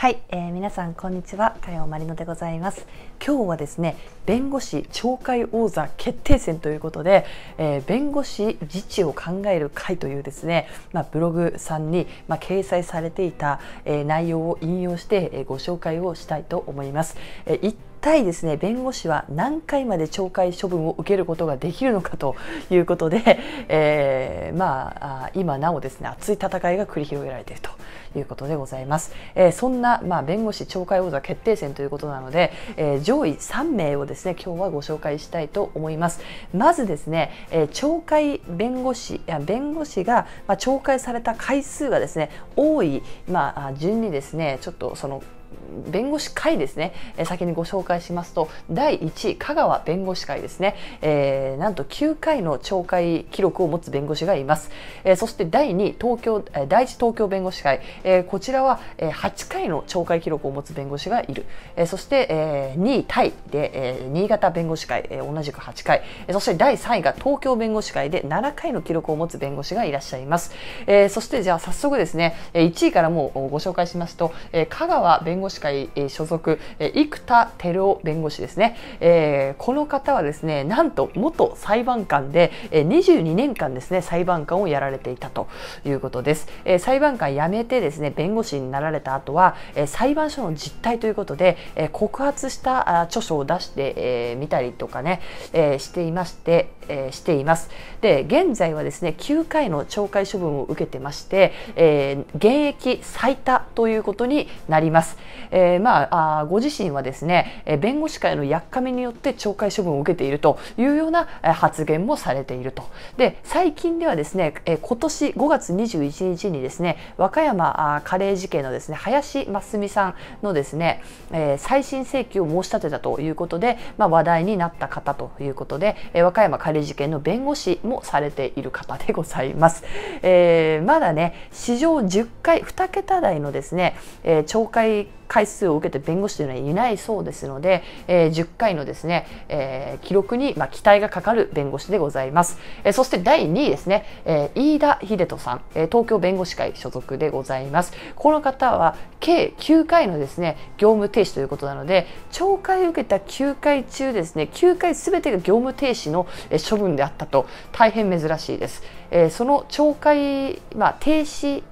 はい、えー、皆さんこんにちは、かよまりのでございます。今日はですね、弁護士懲戒王座決定戦ということで、えー、弁護士自治を考える会というですね、まあ、ブログさんにまあ、掲載されていた、えー、内容を引用して、えご紹介をしたいと思います。えー対ですね弁護士は何回まで懲戒処分を受けることができるのかということで、えー、まあ今なおですね熱い戦いが繰り広げられているということでございます、えー、そんな、まあ、弁護士懲戒王座決定戦ということなので、えー、上位3名をですね今日はご紹介したいと思いますまずですね、えー、懲戒弁護士や弁護士が、まあ、懲戒された回数がですね多い、まあ、順にですねちょっとその弁護士会ですね、え先にご紹介しますと、第1位、香川弁護士会ですね、えー、なんと9回の懲戒記録を持つ弁護士がいます。えー、そして第2位、東京、え第一東京弁護士会、えー、こちらは、え8回の懲戒記録を持つ弁護士がいる。えそして、え2位タイで、え新潟弁護士会、え同じく8回、えそして第3位が東京弁護士会で7回の記録を持つ弁護士がいらっしゃいます。えそして、じゃあ早速ですね、1位からもうご紹介しますと、え香川弁護士弁護士会、えー、所属、えー、生田照夫弁護士ですね、えー、この方はですねなんと元裁判官で、えー、22年間ですね裁判官をやられていたということです、えー、裁判官辞めてですね弁護士になられた後は、えー、裁判所の実態ということで、えー、告発した著書を出してみ、えー、たりとかね、えー、していまして、していますで現在はですね9回の懲戒処分を受けてまして、えー、現役最多ということになります。えー、まああご自身はですね、え弁護士会のやっかみによって懲戒処分を受けているというような発言もされていると。で最近ではですね、え今年5月21日にですね和歌山あカレー事件のですね林真澄さんのですね、えー、再審請求を申し立てたということで、まあ、話題になった方ということで、えー、和歌山カレー事件の弁護士もされている方でございます。えー、まだね史上10回2桁台のですね、えー、懲戒回数を受けて弁護士というのはいないそうですので、えー、10回のですね、えー、記録に、まあ、期待がかかる弁護士でございます。えー、そして第2位ですね、えー、飯田秀人さん、えー、東京弁護士会所属でございます。この方は計9回のですね、業務停止ということなので、懲戒を受けた9回中ですね、9回すべてが業務停止の処分であったと、大変珍しいです。えー、その懲戒、まあ、停止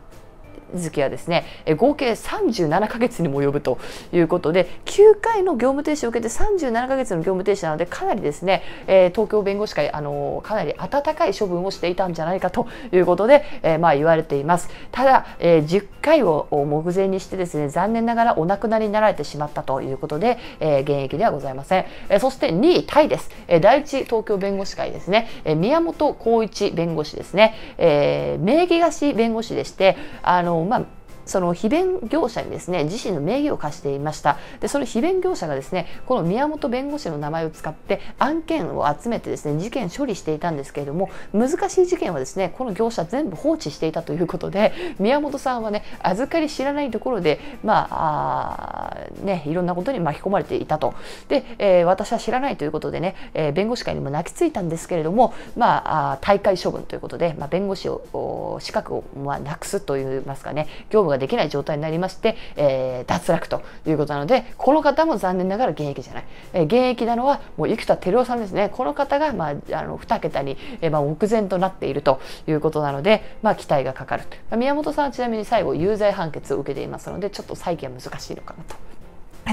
月はですね合計37か月にも及ぶということで9回の業務停止を受けて37か月の業務停止なのでかなりですね、え東京弁護士会あのかなり温かい処分をしていたんじゃないかということで、えまあ、言われていますただ、え10回を目前にしてですね残念ながらお亡くなりになられてしまったということで、え現役ではございません、えそして2位タイです、え第一東京弁護士会ですね、え宮本浩一弁護士ですね、え名義貸し弁護士でしてあの满。その非弁業者にですね自身の名義を貸していましたでその非弁業者がですねこの宮本弁護士の名前を使って案件を集めてですね事件処理していたんですけれども難しい事件はですねこの業者全部放置していたということで宮本さんはね預かり知らないところでまあねいろんなことに巻き込まれていたとで、えー、私は知らないということでね、えー、弁護士会にも泣きついたんですけれどもまあ退会処分ということで、まあ、弁護士を資格を、まあ、なくすといいますかね業務がができない状態になりまして、えー、脱落ということなので、この方も残念ながら現役じゃない。えー、現役なのは、もう生田照夫さんですね。この方が、まあ、あの、2桁に、えー、まあ、目前となっているということなので、まあ、期待がかかる。まあ、宮本さんはちなみに最後、有罪判決を受けていますので、ちょっと再起は難しいのかなと。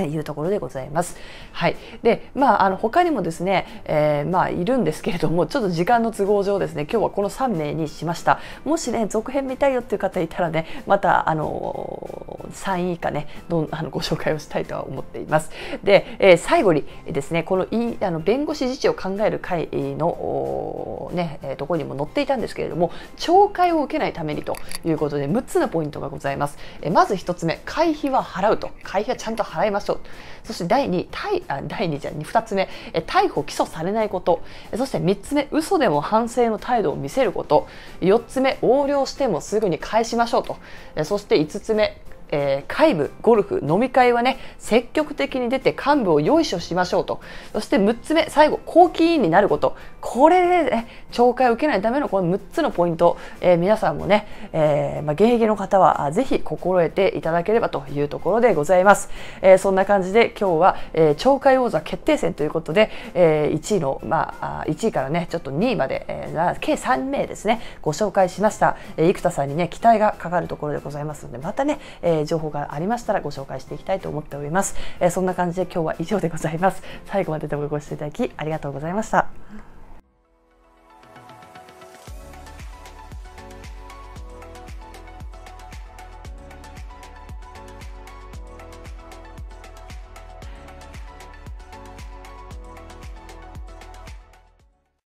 いうところでございます。はい。で、まあ、あの、他にもですね、えー、まあ、いるんですけれども、ちょっと時間の都合上ですね、今日はこの3名にしました。もしね、続編見たいよっていう方いたらね、また、あの3位以下ねどんあのご紹介をしたいとは思っています。で、えー、最後にですねこのいあの弁護士自治を考える会のねところにも載っていたんですけれども懲戒を受けないためにということで6つのポイントがございます。えー、まず1つ目会費は払うと会費はちゃんと払いましょう。そして第2対あ第2じゃ2つ目え逮捕起訴されないことそして3つ目嘘でも反省の態度を見せること4つ目横領してもすぐに返しましょうとそして5つ目えー、会部、ゴルフ、飲み会はね、積極的に出て幹部をよいしょしましょうと。そして6つ目、最後、後期委員になること。これでね、懲戒を受けないためのこの6つのポイント、えー、皆さんもね、えー、まあ、現役の方はぜひ心得ていただければというところでございます。えそんな感じで今日は、え懲戒王座決定戦ということで、え1位の、まあ、1位からね、ちょっと2位まで、え計3名ですね、ご紹介しました。え生田さんにね、期待がかかるところでございますので、またね、ええー、情報がありましたらご紹介していきたいと思っております、えー、そんな感じで今日は以上でございます最後まで動画ご視聴いただきありがとうございました